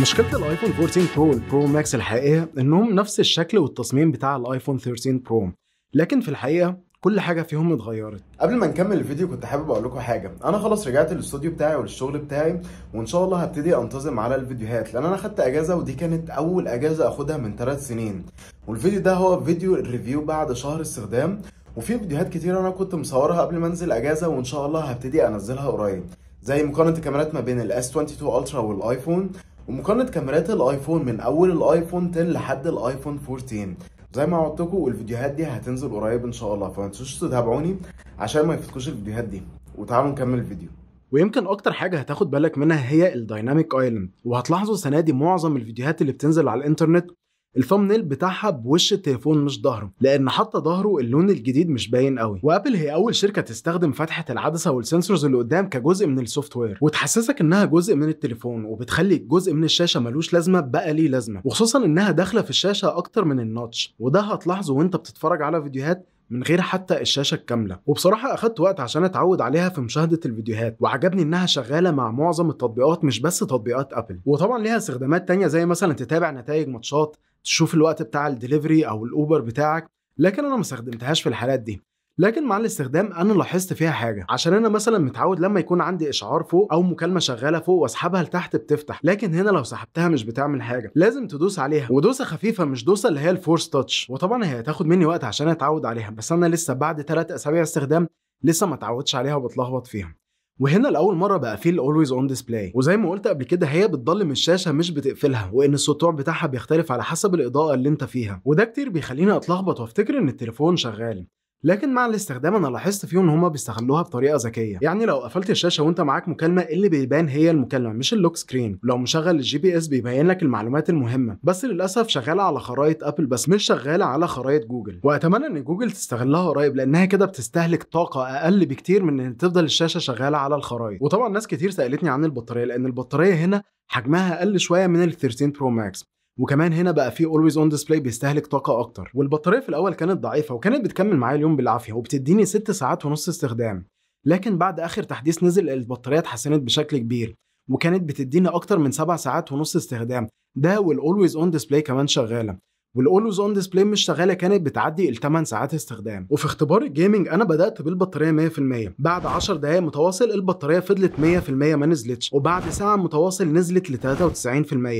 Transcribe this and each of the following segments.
مشكله الايفون 14 برو والبرو ماكس الحقيقه انهم نفس الشكل والتصميم بتاع الايفون 13 برو لكن في الحقيقه كل حاجه فيهم اتغيرت قبل ما نكمل الفيديو كنت حابب اقول لكم حاجه انا خلاص رجعت للاستوديو بتاعي وللشغل بتاعي وان شاء الله هبتدي انتظم على الفيديوهات لان انا خدت اجازه ودي كانت اول اجازه اخدها من 3 سنين والفيديو ده هو فيديو الريفيو بعد شهر استخدام وفي فيديوهات كتير انا كنت مصورها قبل ما انزل اجازه وان شاء الله هبتدي انزلها قريب زي مقارنه الكاميرات ما بين الاس 22 الترا والايفون ومقارنه كاميرات الايفون من اول الايفون 10 لحد الايفون 14 زي ما وعدتكم والفيديوهات دي هتنزل قريب ان شاء الله فما تنسوش تتابعوني عشان ما يفوتكوش الفيديوهات دي وتعالوا نكمل الفيديو ويمكن اكتر حاجه هتاخد بالك منها هي الدايناميك ايلاند وهتلاحظوا السنه دي معظم الفيديوهات اللي بتنزل على الانترنت الثامنيل بتاعها بوش التليفون مش ظهره لان حتى ظهره اللون الجديد مش باين قوي وابل هي اول شركه تستخدم فتحه العدسه والسنسورز اللي قدام كجزء من السوفت وير وتحسسك انها جزء من التليفون وبتخلي جزء من الشاشه ملوش لازمه بقى ليه لازمه وخصوصا انها داخله في الشاشه اكتر من النوتش وده هتلاحظه وانت بتتفرج على فيديوهات من غير حتى الشاشة الكاملة وبصراحة أخدت وقت عشان أتعود عليها في مشاهدة الفيديوهات وعجبني إنها شغالة مع معظم التطبيقات مش بس تطبيقات أبل وطبعا ليها استخدامات تانية زي مثلا تتابع نتائج ماتشات تشوف الوقت بتاع الدليفري او الاوبر بتاعك لكن انا ما استخدمتهاش في الحالات دي لكن مع الاستخدام انا لاحظت فيها حاجه عشان انا مثلا متعود لما يكون عندي اشعار فوق او مكالمه شغاله فوق واسحبها لتحت بتفتح لكن هنا لو سحبتها مش بتعمل حاجه لازم تدوس عليها ودوسه خفيفه مش دوسه اللي هي الفورس تاتش وطبعا هي هتاخد مني وقت عشان اتعود عليها بس انا لسه بعد 3 اسابيع استخدام لسه ما اتعودتش عليها وبتلخبط فيها وهنا لاول مره بقى فيه الاولويز اون ديسبلاي وزي ما قلت قبل كده هي بتضلم الشاشه مش بتقفلها وان السطوع بتاعها بيختلف على حسب الاضاءه اللي انت فيها وده كتير بيخليني اتلخبط وافتكر ان التليفون شغال لكن مع الاستخدام انا لاحظت فيهم ان هما بيستغلوها بطريقه ذكيه يعني لو قفلت الشاشه وانت معاك مكالمه إيه اللي بيبان هي المكالمه مش اللوك سكرين لو مشغل الجي بي اس بيبين لك المعلومات المهمه بس للاسف شغاله على خرائط ابل بس مش شغاله على خرائط جوجل واتمنى ان جوجل تستغلها قريب لانها كده بتستهلك طاقه اقل بكتير من ان تفضل الشاشه شغاله على الخرائط وطبعا ناس كتير سالتني عن البطاريه لان البطاريه هنا حجمها اقل شويه من ال 13 برو ماكس وكمان هنا بقى في اولويز اون ديسبلاي بيستهلك طاقه اكتر والبطاريه في الاول كانت ضعيفه وكانت بتكمل معايا اليوم بالعافيه وبتديني 6 ساعات ونص استخدام لكن بعد اخر تحديث نزل البطاريه اتحسنت بشكل كبير وكانت بتدينا اكتر من 7 ساعات ونص استخدام ده والاولويز اون ديسبلاي كمان شغاله اون ديسبلاي مش شغاله كانت بتعدي ال 8 ساعات استخدام وفي اختبار الجيمنج انا بدات بالبطاريه 100% بعد 10 دقائق متواصل البطاريه فضلت 100% ما نزلتش وبعد ساعه متواصل نزلت ل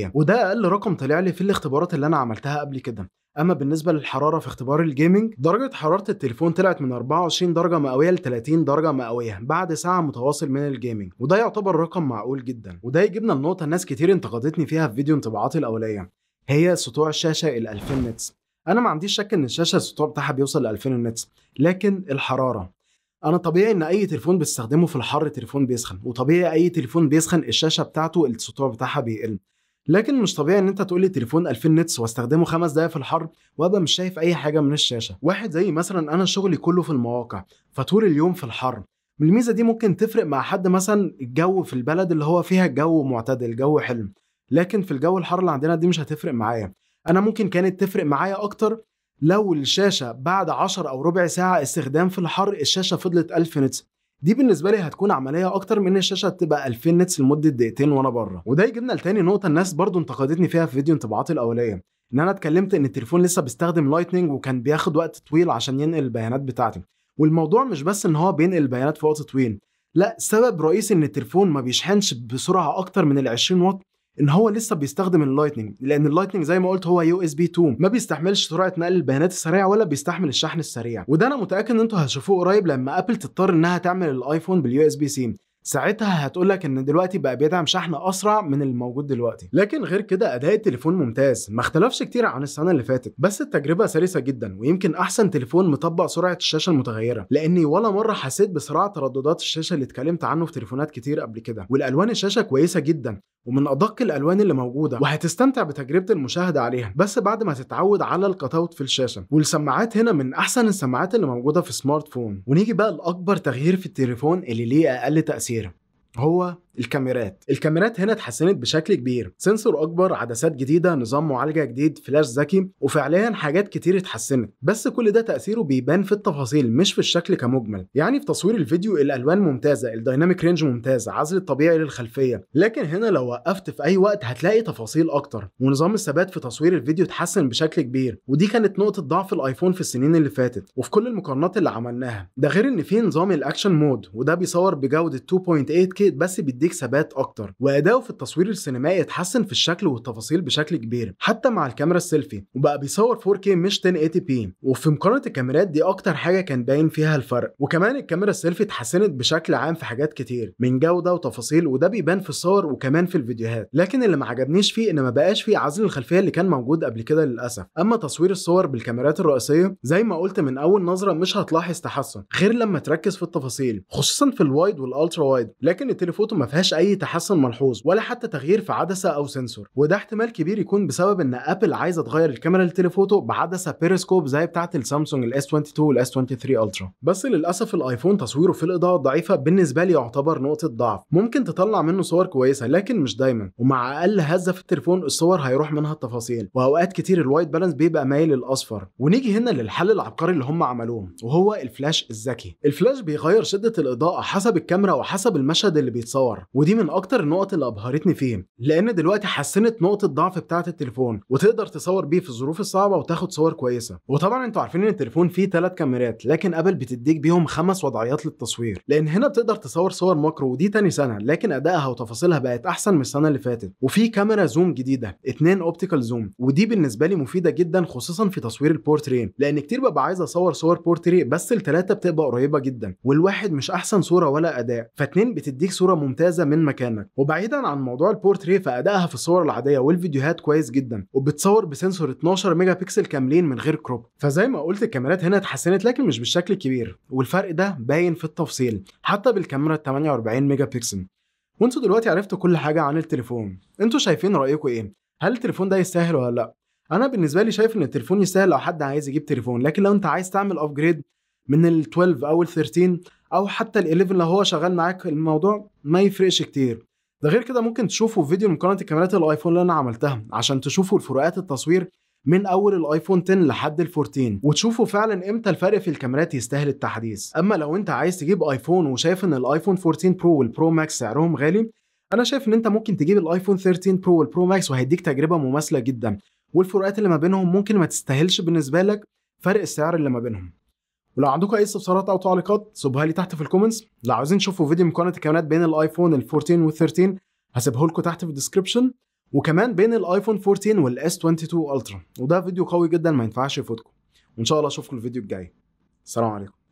93% وده اقل رقم طلع لي في الاختبارات اللي انا عملتها قبل كده اما بالنسبه للحراره في اختبار الجيمنج درجه حراره التليفون طلعت من 24 درجه مئويه ل 30 درجه مئويه بعد ساعه متواصل من الجيمنج وده يعتبر رقم معقول جدا وده يجيبنا لنقطه ناس كتير انتقدتني فيها في فيديو انطباعاتي الاوليه هي سطوع الشاشه ال 2000 نتس انا ما عنديش شك ان الشاشه السطوع بتاعها بيوصل ل 2000 نتس لكن الحراره انا طبيعي ان اي تليفون بستخدمه في الحر تليفون بيسخن وطبيعي اي تليفون بيسخن الشاشه بتاعته السطوع بتاعها بيقل لكن مش طبيعي ان انت تقول لي تليفون 2000 نتس واستخدمه خمس دقايق في الحر وابقى مش شايف اي حاجه من الشاشه واحد زي مثلا انا شغلي كله في المواقع فطول اليوم في الحر الميزه دي ممكن تفرق مع حد مثلا الجو في البلد اللي هو فيها الجو معتدل الجو حلو لكن في الجو الحر اللي عندنا دي مش هتفرق معايا انا ممكن كانت تفرق معايا اكتر لو الشاشه بعد 10 او ربع ساعه استخدام في الحر الشاشه فضلت 1000 نتس دي بالنسبه لي هتكون عمليه اكتر من الشاشه تبقى 2000 نتس لمده دقيقتين وانا بره وده يجيبنا لتاني نقطه الناس برضو انتقدتني فيها في فيديو انطباعاتي الاوليه ان انا اتكلمت ان التليفون لسه بيستخدم لايتنينج وكان بياخد وقت طويل عشان ينقل البيانات بتاعتي والموضوع مش بس ان هو بينقل البيانات في وقت طويل لا سبب رئيسي ان التليفون ما بيشحنش بسرعه اكتر من ال 20 واط ان هو لسه بيستخدم اللايتنج لان اللايتنج زي ما قلت هو يو اس بي 2 ما بيستحملش سرعه نقل البيانات السريعه ولا بيستحمل الشحن السريع وده انا متاكد ان انتوا هتشوفوه قريب لما ابل تضطر انها تعمل الايفون باليو اس بي سي ساعتها هتقول لك ان دلوقتي بقى بيدعم شحن اسرع من الموجود دلوقتي لكن غير كده اداء التليفون ممتاز ما اختلفش كتير عن السنه اللي فاتت بس التجربه سلسه جدا ويمكن احسن تليفون مطبق سرعه الشاشه المتغيره لاني ولا مره حسيت بصراع ترددات الشاشه اللي اتكلمت عنه في تليفونات كتير قبل كده والالوان الشاشه كويسه جدا ومن ادق الالوان اللي موجوده وهتستمتع بتجربه المشاهده عليها بس بعد ما تتعود على القطاوت في الشاشه والسماعات هنا من احسن السماعات اللي موجوده في سمارت فون ونيجي بقى لاكبر تغيير في التليفون اللي ليه اقل تاثير كثيرة هو الكاميرات الكاميرات هنا اتحسنت بشكل كبير سنسور اكبر عدسات جديده نظام معالجه جديد فلاش ذكي وفعليا حاجات كتير اتحسنت بس كل ده تاثيره بيبان في التفاصيل مش في الشكل كمجمل يعني في تصوير الفيديو الالوان ممتازه الدايناميك رينج ممتاز عزل الطبيعي للخلفيه لكن هنا لو وقفت في اي وقت هتلاقي تفاصيل اكتر ونظام الثبات في تصوير الفيديو اتحسن بشكل كبير ودي كانت نقطه ضعف الايفون في السنين اللي فاتت وفي كل المقارنات اللي عملناها ده غير ان في نظام الاكشن مود وده بيصور بجوده 2.8 كي بس بيديك يديك ثبات اكتر واداؤه في التصوير السينمائي اتحسن في الشكل والتفاصيل بشكل كبير حتى مع الكاميرا السيلفي وبقى بيصور 4K مش 1080 p وفي مقارنه الكاميرات دي اكتر حاجه كان باين فيها الفرق وكمان الكاميرا السيلفي اتحسنت بشكل عام في حاجات كتير من جوده وتفاصيل وده بيبان في الصور وكمان في الفيديوهات لكن اللي ما عجبنيش فيه ان ما بقاش فيه عزل الخلفيه اللي كان موجود قبل كده للاسف اما تصوير الصور بالكاميرات الرئيسيه زي ما قلت من اول نظره مش هتلاحظ تحسن غير لما تركز في التفاصيل خصوصا في الوايد والالترا وايد لكن التليفوتو ما فيهاش اي تحسن ملحوظ ولا حتى تغيير في عدسه او سنسور وده احتمال كبير يكون بسبب ان ابل عايزه تغير الكاميرا التليفوتو بعدسه بيريسكوب زي بتاعه السامسونج الاس 22 والاس 23 الترا بس للاسف الايفون تصويره في الاضاءه الضعيفه بالنسبه لي يعتبر نقطه ضعف ممكن تطلع منه صور كويسه لكن مش دايما ومع اقل هزه في التليفون الصور هيروح منها التفاصيل واوقات كتير الوايت بالانس بيبقى مايل للاصفر ونيجي هنا للحل العبقري اللي هم عملوه وهو الفلاش الذكي الفلاش بيغير شده الاضاءه حسب الكاميرا وحسب المشهد اللي بيتصور مره ودي من اكتر النقط اللي ابهرتني فيه لان دلوقتي حسنت نقطه ضعف بتاعه التليفون وتقدر تصور بيه في الظروف الصعبه وتاخد صور كويسه وطبعا انتوا عارفين ان التليفون فيه ثلاث كاميرات لكن ابل بتديك بيهم خمس وضعيات للتصوير لان هنا بتقدر تصور صور ماكرو ودي تاني سنه لكن ادائها وتفاصيلها بقت احسن من السنه اللي فاتت وفي كاميرا زوم جديده اثنين اوبتيكال زوم ودي بالنسبه لي مفيده جدا خصوصا في تصوير البورتريه لان كتير ببقى عايز اصور صور بورتري بس الثلاثه بتبقى قريبه جدا والواحد مش احسن صوره ولا اداء فاتنين بتديك صوره ممتازه ممتازه من مكانك وبعيدا عن موضوع البورتريه فادائها في الصور العاديه والفيديوهات كويس جدا وبتصور بسنسور 12 ميجا بكسل كاملين من غير كروب فزي ما قلت الكاميرات هنا اتحسنت لكن مش بالشكل الكبير والفرق ده باين في التفصيل حتى بالكاميرا 48 ميجا بكسل وانتوا دلوقتي عرفتوا كل حاجه عن التليفون انتوا شايفين رايكم ايه هل التليفون ده يستاهل ولا لا انا بالنسبه لي شايف ان التليفون يستاهل لو حد عايز يجيب تليفون لكن لو انت عايز تعمل ابجريد من ال 12 او ال 13 او حتي الليفل ال11 اللي هو شغال معاك الموضوع ما يفرقش كتير ده غير كده ممكن تشوفوا فيديو مقارنه الكاميرات الايفون اللي انا عملتها عشان تشوفوا الفروقات التصوير من اول الايفون 10 لحد ال 14 وتشوفوا فعلا امتى الفرق في الكاميرات يستاهل التحديث اما لو انت عايز تجيب ايفون وشايف ان الايفون 14 برو والبرو ماكس سعرهم غالي انا شايف ان انت ممكن تجيب الايفون 13 برو والبرو ماكس وهيديك تجربه مماثله جدا والفروقات اللي ما بينهم ممكن ما تستاهلش بالنسبه لك فرق السعر اللي ما بينهم ولو عندكم اي استفسارات او تعليقات سيبوها لي تحت في الكومنتس لو عايزين تشوفوا فيديو مقارنه الكاميرات بين الايفون ال14 وال13 هسيبه لكم تحت في الديسكربشن وكمان بين الايفون 14 والاس 22 الترا وده فيديو قوي جدا ما ينفعش يفوتكم وان شاء الله اشوفكم الفيديو الجاي السلام عليكم